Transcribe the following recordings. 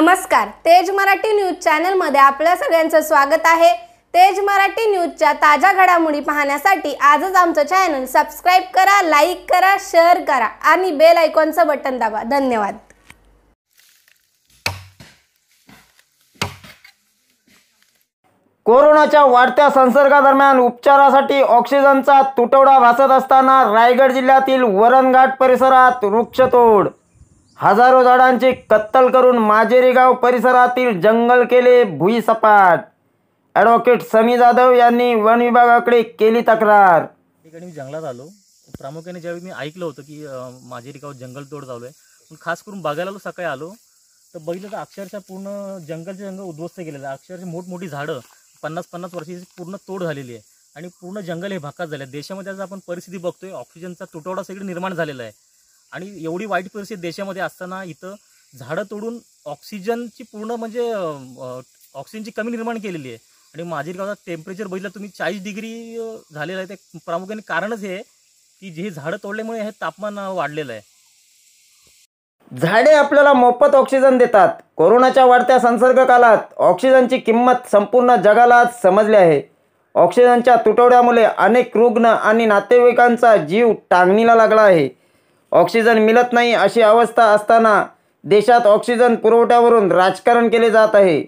नमस्कार तेज मराठी न्यूज चॅनलमध्ये आपल्या सगळ्यांचं स्वागत आहे तेज मराठी न्यूजच्या ताज्या घडामोडी पाहण्यासाठी आजच आमचं चॅनल सबस्क्राईब करा लाईक करा शेअर करा आणि बेल आयकॉनचं बटन दाबा धन्यवाद कोरोनाच्या वाढत्या संसर्गादरम्यान उपचारासाठी ऑक्सिजनचा तुटवडा भासत असताना रायगड जिल्ह्यातील वरणघाट परिसरात वृक्षतोड हजारो झाडांचे कत्तल करून गाव परिसरातील जंगल केले भुईसपाट ॲडव्होकेट समी जाधव यांनी वन विभागाकडे केली तक्रार ठिकाणी मी जंगलात आलो प्रामुख्याने ज्यावेळी मी ऐकलं होतं की गाव जंगल जंगलतोड चालू आहे पण खास करून बघायला आलो सकाळी आलो तर बघितलं तर अक्षरशः पूर्ण जंगलचे जंगल उद्ध्वस्त केलेलं आहे अक्षरशः मोठमोठी झाडं पन्नास पन्नास वर्षाची पूर्ण तोड झालेली आहे आणि पूर्ण जंगल हे भाकात झाले आहे. देशामध्ये आज आपण परिस्थिती बघतोय ऑक्सिजनचा तुटवडा सगळी निर्माण झालेला आहे आणि एवढी वाईट परिस्थिती देशामध्ये असताना इथं झाडं तोडून ऑक्सिजनची पूर्ण म्हणजे ऑक्सिजनची कमी निर्माण केलेली आहे आणि माझी गावात टेम्परेचर बघितलं तुम्ही चाळीस डिग्री झालेलं आहे ते प्रामुख्याने कारणच हे की जे झाडं तोडल्यामुळे हे तापमान वाढलेलं आहे झाडे आपल्याला मोफत ऑक्सिजन देतात कोरोनाच्या वाढत्या संसर्ग काळात ऑक्सिजनची किंमत संपूर्ण जगाला समजली आहे ऑक्सिजनच्या तुटवड्यामुळे अनेक रुग्ण आणि नातेवाईकांचा जीव टांगणीला लागला आहे ऑक्सिजन मिळत नाही अशी अवस्था असताना देशात ऑक्सिजन पुरवठ्यावरून राजकारण केले जात आहे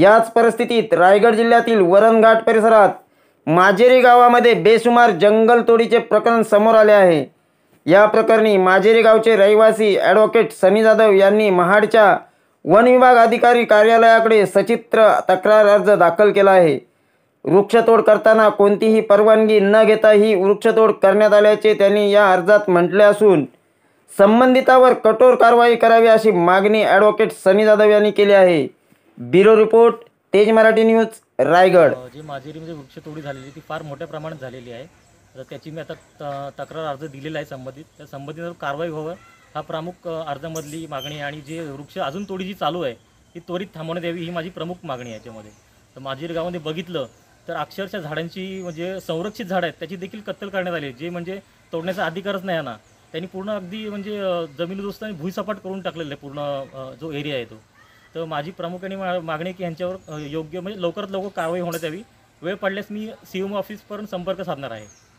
याच परिस्थितीत रायगड जिल्ह्यातील वरणघाट परिसरात माजेरी गावामध्ये बेसुमार जंगलतोडीचे प्रकरण समोर आले आहे या प्रकरणी माजेरी गावचे रहिवासी ॲडव्होकेट सनी जाधव यांनी महाडच्या वन विभाग अधिकारी कार्यालयाकडे सचित्र तक्रार अर्ज दाखल केला आहे वृक्षतोड करताना कोणतीही परवानगी न घेता ही वृक्षतोड करण्यात आल्याचे त्यांनी या अर्जात म्हटले असून संबंधितावर कठोर कारवाई करावी अशी मागणी ॲडव्होकेट सनी जाधव यांनी केली आहे ब्युरो रिपोर्ट तेज मराठी न्यूज रायगड जी माझी म्हणजे वृक्षतोडी झालेली ती फार मोठ्या प्रमाणात झालेली आहे तर त्याची मी आता तक्रार अर्ज दिलेला आहे संबंधित त्या संबंधित कारवाई व्हावं हा प्रमुख अर्जामधली मागणी आणि जे वृक्ष अजून तोडी जी चालू आहे ती त्वरित थांबवण्यात यावी ही माझी प्रमुख मागणी आहे याच्यामध्ये तर माझी गावामध्ये बघितलं तर अक्षरशः झाडांची म्हणजे संरक्षित झाडं आहेत त्याची देखील कत्तल करण्यात आली जे म्हणजे तोडण्याचा अधिकारच नाही ना त्यांनी पूर्ण अगदी म्हणजे दोस्त आणि भुईसपाट करून टाकलेला आहे पूर्ण जो एरिया आहे तो तर माझी प्रामुख्याने मागणी की ह्यांच्यावर योग्य म्हणजे लवकरात लवकर कारवाई होण्यात यावी वेळ पडल्यास मी सी एम ऑफिसपर्यंत संपर्क साधणार आहे